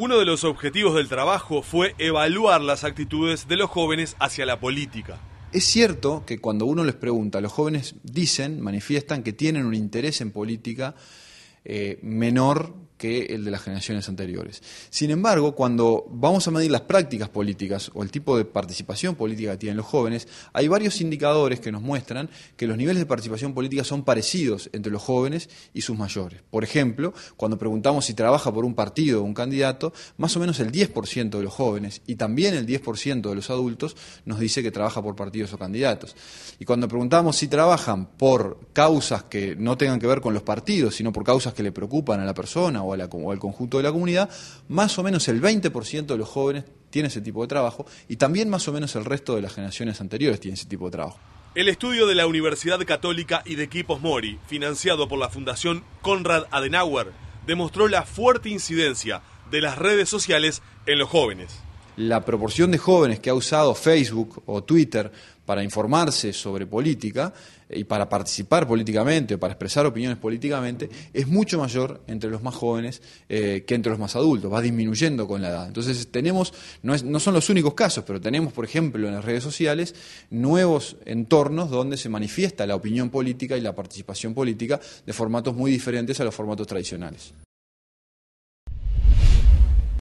Uno de los objetivos del trabajo fue evaluar las actitudes de los jóvenes hacia la política. Es cierto que cuando uno les pregunta, los jóvenes dicen, manifiestan que tienen un interés en política eh, menor que el de las generaciones anteriores. Sin embargo, cuando vamos a medir las prácticas políticas o el tipo de participación política que tienen los jóvenes, hay varios indicadores que nos muestran que los niveles de participación política son parecidos entre los jóvenes y sus mayores. Por ejemplo, cuando preguntamos si trabaja por un partido o un candidato, más o menos el 10% de los jóvenes y también el 10% de los adultos nos dice que trabaja por partidos o candidatos. Y cuando preguntamos si trabajan por causas que no tengan que ver con los partidos, sino por causas que le preocupan a la persona, o, al conjunto de la comunidad, más o menos el 20% de los jóvenes tiene ese tipo de trabajo y también más o menos el resto de las generaciones anteriores tiene ese tipo de trabajo. El estudio de la Universidad Católica y de Equipos Mori, financiado por la Fundación Conrad Adenauer, demostró la fuerte incidencia de las redes sociales en los jóvenes la proporción de jóvenes que ha usado Facebook o Twitter para informarse sobre política eh, y para participar políticamente o para expresar opiniones políticamente es mucho mayor entre los más jóvenes eh, que entre los más adultos, va disminuyendo con la edad. Entonces tenemos, no son los únicos casos, pero tenemos, por ejemplo, en las redes sociales nuevos entornos donde se manifiesta la opinión política y la participación política de formatos muy diferentes a los formatos tradicionales.